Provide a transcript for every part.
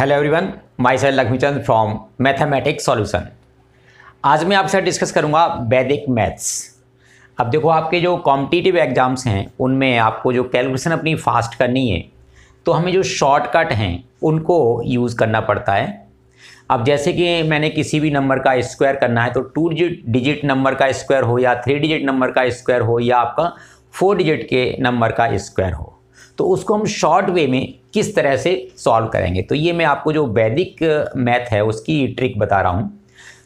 hello everyone myself Laxmichand from mathematics solution आज मैं आपसे डिस्कस करूंगा वैदिक मैथ्स अब देखो आपके जो कॉम्पिटिटिव एग्ज़ाम्स हैं उनमें आपको जो कैलकुलेशन अपनी फास्ट करनी है तो हमें जो शॉर्टकट हैं उनको यूज़ करना पड़ता है अब जैसे कि मैंने किसी भी नंबर का स्क्वायर करना है तो टू डिजिट नंबर का स्क्वायर हो या थ्री डिजिट नंबर का स्क्वायर हो या आपका फोर डिजिट के नंबर का स्क्वायर हो तो उसको हम शॉर्ट वे में किस तरह से सॉल्व करेंगे तो ये मैं आपको जो वैदिक मैथ है उसकी ट्रिक बता रहा हूँ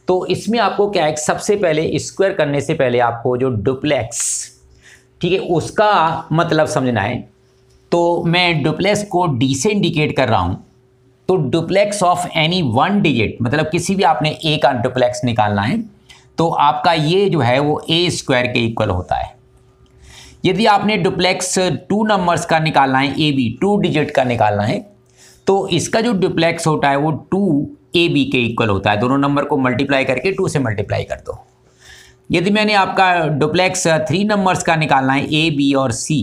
तो इसमें आपको क्या है सबसे पहले स्क्वायर करने से पहले आपको जो डुप्लेक्स ठीक है उसका मतलब समझना है तो मैं डुप्लेक्स को डी से इंडिकेट कर रहा हूँ तो duplex of any one digit मतलब किसी भी आपने ए का डुप्लेक्स निकालना है तो आपका ये जो है वो ए स्क्वायर के इक्वल होता है यदि आपने डुप्लेक्स टू नंबर्स का निकालना है ए बी टू डिजिट का निकालना है तो इसका जो डुप्लेक्स होता है वो टू ए बी के इक्वल होता है दोनों नंबर को मल्टीप्लाई करके टू से मल्टीप्लाई कर दो यदि मैंने आपका डुप्लेक्स थ्री नंबर्स का निकालना है ए बी और सी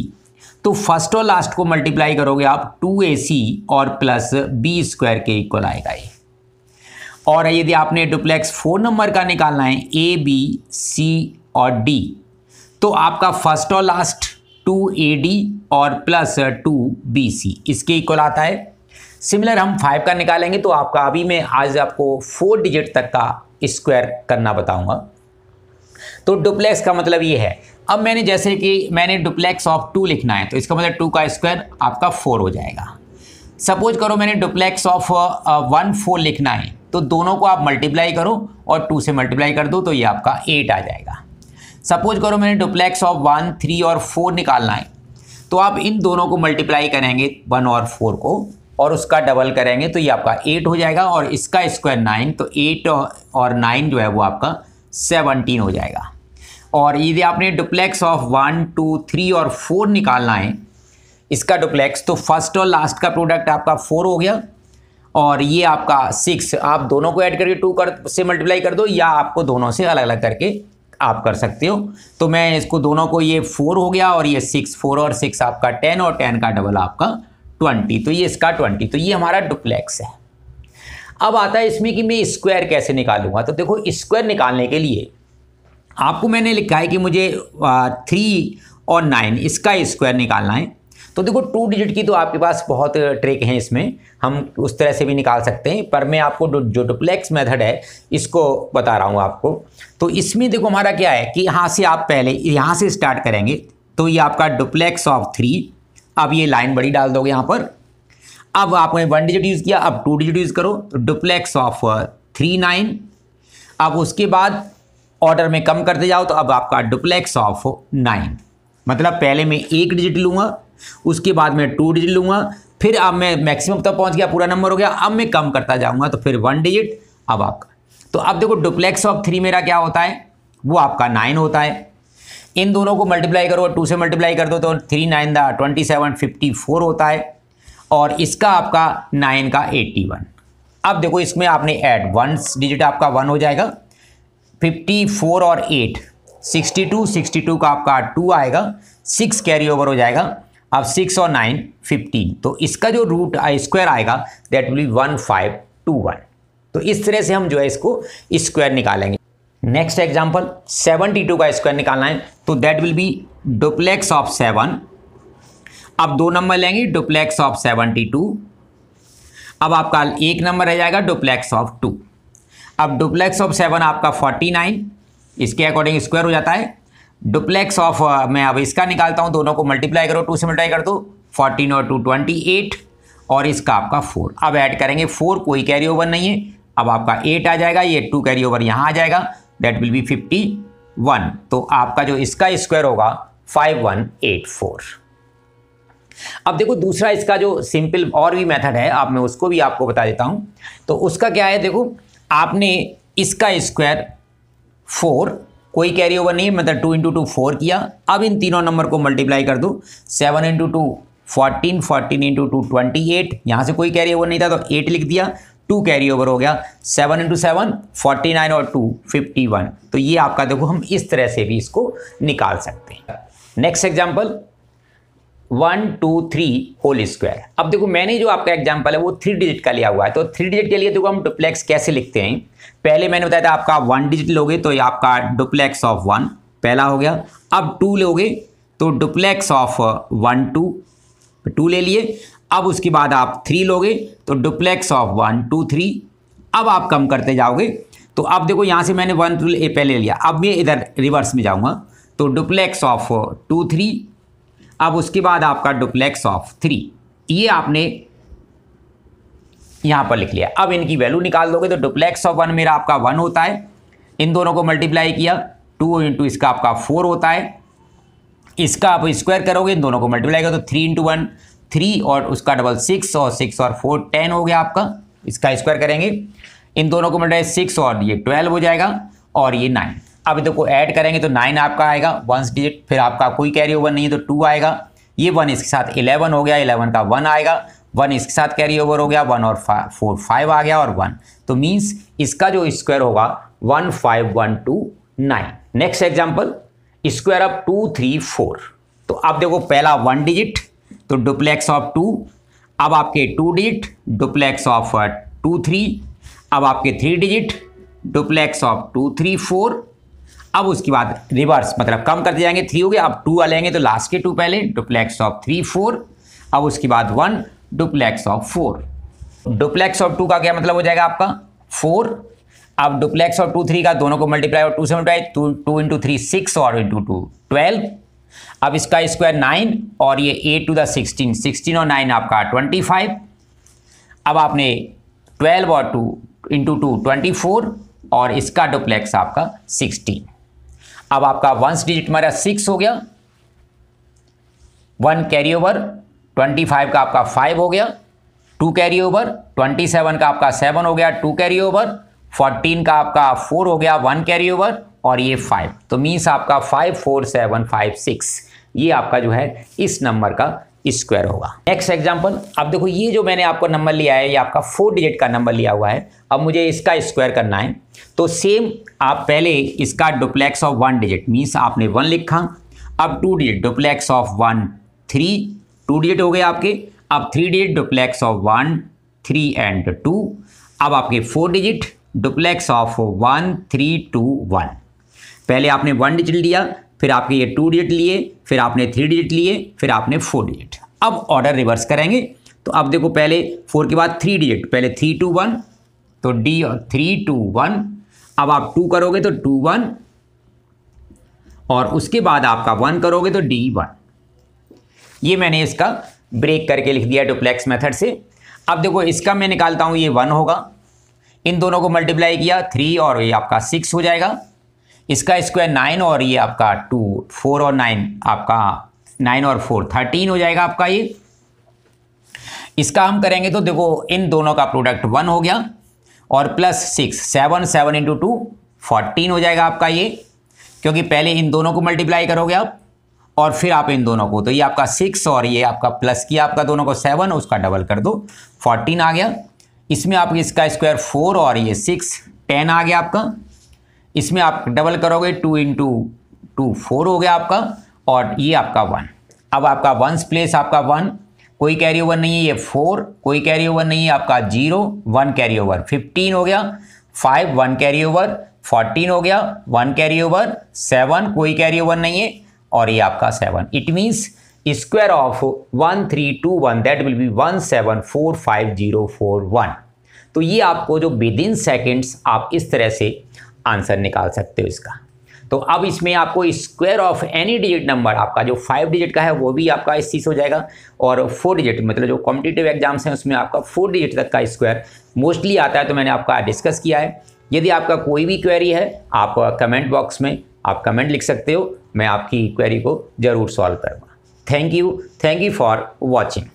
तो फर्स्ट और लास्ट को मल्टीप्लाई करोगे आप टू ए सी और प्लस बी स्क्वायर के इक्वल आएगा ये और यदि आपने डुप्लेक्स फोर नंबर का निकालना है ए बी सी और डी तो आपका फर्स्ट और लास्ट टू ए डी और प्लस टू बी सी इसके इक्वल आता है सिमिलर हम फाइव का निकालेंगे तो आपका अभी मैं आज आपको फोर डिजिट तक का स्क्वायर करना बताऊंगा तो डुप्लेक्स का मतलब ये है अब मैंने जैसे कि मैंने डुप्लेक्स ऑफ टू लिखना है तो इसका मतलब टू का स्क्वायर आपका फोर हो जाएगा सपोज करो मैंने डुप्लेक्स ऑफ वन फोर लिखना है तो दोनों को आप मल्टीप्लाई करो और टू से मल्टीप्लाई कर दो तो ये आपका एट आ जाएगा सपोज करो मैंने डुप्लेक्स ऑफ वन थ्री और फोर निकालना है तो आप इन दोनों को मल्टीप्लाई करेंगे वन और फोर को और उसका डबल करेंगे तो ये आपका एट हो जाएगा और इसका स्क्वायर नाइन तो एट और नाइन जो है वो आपका सेवनटीन हो जाएगा और यदि आपने duplex of one two three और फोर निकालना है इसका डुप्लेक्स तो फर्स्ट और लास्ट का प्रोडक्ट आपका फोर हो गया और ये आपका सिक्स आप दोनों को ऐड करके टू कर से मल्टीप्लाई कर दो या आपको दोनों से अलग अलग करके आप कर सकते हो तो मैं इसको दोनों को ये फोर हो गया और ये सिक्स फोर और सिक्स आपका टेन और टेन का डबल आपका ट्वेंटी तो ये इसका ट्वेंटी तो ये हमारा डुप्लेक्स है अब आता है इसमें कि मैं स्क्वायर कैसे निकालूंगा तो देखो स्क्वायर निकालने के लिए आपको मैंने लिखा है कि मुझे थ्री और नाइन इसका स्क्वायर निकालना है तो देखो टू डिजिट की तो आपके पास बहुत ट्रिक हैं इसमें हम उस तरह से भी निकाल सकते हैं पर मैं आपको जो डुप्लेक्स मेथड है इसको बता रहा हूँ आपको तो इसमें देखो हमारा क्या है कि यहाँ से आप पहले यहाँ से स्टार्ट करेंगे तो ये आपका डुप्लेक्स ऑफ थ्री अब ये लाइन बड़ी डाल दोगे यहाँ पर अब आपने वन डिजिट यूज़ किया अब टू डिजिट यूज़ करो तो डुप्लेक्स ऑफ थ्री नाइन अब उसके बाद ऑर्डर में कम करते जाओ तो अब आपका डुप्लेक्स ऑफ नाइन मतलब पहले मैं एक डिजिट लूँगा उसके बाद मैं टू डिजिट लूँगा फिर अब मैं मैक्सिमम तक तो पहुँच गया पूरा नंबर हो गया अब मैं कम करता जाऊँगा तो फिर वन डिजिट अब आपका तो अब देखो डुप्लेक्स ऑफ थ्री मेरा क्या होता है वो आपका नाइन होता है इन दोनों को मल्टीप्लाई करो टू से मल्टीप्लाई कर दो तो three nine the twenty seven fifty four होता है और इसका आपका नाइन का एट्टी वन अब देखो इसमें आपने ऐड वन डिजिट आपका वन हो जाएगा फिफ्टी फोर और eight sixty two sixty two का आपका टू आएगा सिक्स कैरी ओवर हो जाएगा अब सिक्स और नाइन फिफ्टीन तो इसका जो रूट स्क्वायर uh, आएगा that will be one five two one तो इस तरह से हम जो है इसको स्क्वायर निकालेंगे नेक्स्ट एग्जाम्पल सेवनटी टू का स्क्वायर निकालना है तो that will be duplex of seven अब दो नंबर लेंगे डुप्लेक्स ऑफ सेवनटी टू अब आपका एक नंबर रह जाएगा डुप्लेक्स ऑफ टू अब डुप्लेक्स ऑफ सेवन आपका फोर्टी नाइन इसके अकॉर्डिंग स्क्वायर हो जाता है डुप्लेक्स ऑफ uh, मैं अब इसका निकालता हूँ दोनों को मल्टीप्लाई करो टू से मल्टीप्लाई कर दो फोर्टीन और टू ट्वेंटी एट और इसका आपका फोर अब ऐड करेंगे फोर कोई कैरी ओवर नहीं है अब आपका एट आ जाएगा ये टू कैरी ओवर यहाँ आ जाएगा that will be fifty one तो आपका जो इसका स्क्वायर होगा फाइव वन एट फोर अब देखो दूसरा इसका जो सिंपल और भी मेथड है आप मैं उसको भी आपको बता देता हूँ तो उसका क्या है देखो आपने इसका स्क्वायर फोर कोई कैरी ओवर नहीं मतलब टू इंटू टू फोर किया अब इन तीनों नंबर को मल्टीप्लाई कर दो seven into two fourteen fourteen into two twenty eight यहाँ से कोई कैरी ओवर नहीं था तो एट लिख दिया टू कैरी ओवर हो गया seven into seven forty nine और टू फिफ्टी वन तो ये आपका देखो हम इस तरह से भी इसको निकाल सकते हैं next example one two three whole square अब देखो मैंने जो आपका एग्जाम्पल है वो थ्री डिजिट का लिया हुआ है तो थ्री डिजिट के लिए देखो हम डुप्लेक्स कैसे लिखते हैं पहले मैंने बताया था आपका वन डिजिट लोगे तो ये आपका डुप्लेक्स ऑफ वन पहला हो गया अब टू लोगे तो duplex of one two two ले लिए अब उसके बाद आप थ्री लोगे तो duplex of one two three अब आप कम करते जाओगे तो अब देखो यहाँ से मैंने वन टू ए पहले लिया अब मैं इधर रिवर्स में जाऊँगा तो डुप्लेक्स ऑफ टू थ्री अब उसके बाद आपका डुप्लेक्स ऑफ थ्री ये आपने यहाँ पर लिख लिया अब इनकी वैल्यू निकाल दोगे तो डुप्लेक्स ऑफ वन मेरा आपका वन होता है इन दोनों को मल्टीप्लाई किया टू इंटू इसका आपका फोर होता है इसका आप स्क्वायर करोगे इन दोनों को मल्टीप्लाई करो तो थ्री इंटू वन थ्री और उसका डबल सिक्स और सिक्स और फोर टेन हो गया आपका इसका स्क्वायर करेंगे इन दोनों को मल्टीप्लाई सिक्स और ये ट्वेल्व हो जाएगा और ये नाइन अब इधर तो को ऐड करेंगे तो नाइन आपका आएगा वंस डिजिट फिर आपका कोई कैरी ओवर नहीं है तो टू आएगा ये वन इसके साथ इलेवन हो गया इलेवन का वन आएगा वन इसके साथ कैरी ओवर हो गया वन और फाइव फोर फाइव आ गया और वन तो मीन्स इसका जो स्क्वायर होगा one five one two nine next example square of two three four तो अब देखो पहला वन डिजिट तो डुप्लेक्स ऑफ टू अब आपके two digit duplex of two three अब आपके three digit duplex of two three four अब उसके बाद रिवर्स मतलब कम करते जाएंगे थ्री हो गया अब टू लेंगे तो लास्ट के टू पहले डुप्लेक्स ऑफ थ्री फोर अब उसके बाद one duplex of four duplex of two का क्या मतलब हो जाएगा आपका फोर अब डुप्लेक्स ऑफ टू थ्री का दोनों को मल्टीप्लाई और टू से multiply two two into three six और इंटू टू ट्वेल्व अब इसका स्क्वायर नाइन और ये eight two the sixteen sixteen और नाइन आपका ट्वेंटी फाइव अब आपने ट्वेल्व और two into two twenty four और इसका डुप्लेक्स आपका सिक्सटीन अब आपका वंस डिजिट मेरा सिक्स हो गया one carry over twenty five का आपका फाइव हो गया two carry over twenty seven का आपका सेवन हो गया टू कैरी ओवर फोर्टीन का आपका फोर हो गया वन कैरी ओवर और ये फाइव तो मीन्स आपका five four seven five six ये आपका जो है इस नंबर का स्क्वायर होगा नेक्स्ट एग्जाम्पल अब देखो ये जो मैंने आपको नंबर लिया है ये आपका फोर डिजिट का नंबर लिया हुआ है अब मुझे इसका स्क्वायर करना है तो सेम आप पहले इसका duplex of one digit means आपने वन लिखा अब two digit duplex of one three two digit हो गए आपके अब three digit duplex of one three and two अब आपके four digit duplex of one three two one पहले आपने वन डिजिट लिया फिर आपके ये टू डिजिट लिए फिर आपने थ्री डिजिट लिए फिर आपने फोर डिजिट अब ऑर्डर रिवर्स करेंगे तो अब देखो पहले फोर के बाद थ्री डिजिट पहले थ्री टू वन तो डी और थ्री टू वन अब आप टू करोगे तो टू वन और उसके बाद आपका वन करोगे तो डी वन ये मैंने इसका ब्रेक करके लिख दिया डुप्लेक्स मेथड से अब देखो इसका मैं निकालता हूँ ये वन होगा इन दोनों को मल्टीप्लाई किया थ्री और ये आपका सिक्स हो जाएगा इसका स्क्वायर नाइन और ये आपका टू फोर और नाइन आपका नाइन और फोर थर्टीन हो जाएगा आपका ये इसका हम करेंगे तो देखो इन दोनों का प्रोडक्ट वन हो गया और plus six seven seven into two fourteen हो जाएगा आपका ये क्योंकि पहले इन दोनों को मल्टीप्लाई करोगे आप और फिर आप इन दोनों को तो ये आपका सिक्स और ये आपका प्लस किया आपका दोनों को सेवन उसका डबल कर दो फोर्टीन आ गया इसमें आप इसका स्क्वायर फोर और ये सिक्स टेन आ गया आपका इसमें आप डबल करोगे टू इंटू टू फोर हो गया आपका और ये आपका वन अब आपका वंस प्लेस आपका वन कोई कैरी ओवर नहीं है ये फोर कोई कैरी ओवर नहीं है आपका zero one carry over fifteen हो गया five one carry over fourteen हो गया वन कैरी ओवर सेवन कोई कैरी ओवर नहीं है और ये आपका seven it means square of one three two one that will be one seven four five zero four one तो ये आपको जो विद इन सेकेंड्स आप इस तरह से आंसर निकाल सकते हो इसका तो अब इसमें आपको square of any digit number आपका जो फाइव डिजिट का है वो भी आपका इस चीज़ हो जाएगा और फोर डिजिट मतलब जो कॉम्पिटेटिव एग्जाम्स हैं उसमें आपका फोर डिजिट तक का स्क्वायर मोस्टली आता है तो मैंने आपका डिस्कस किया है यदि आपका कोई भी क्वेरी है आप कमेंट uh, बॉक्स में आप कमेंट लिख सकते हो मैं आपकी क्वेरी को ज़रूर सॉल्व करूँगा thank you thank you for watching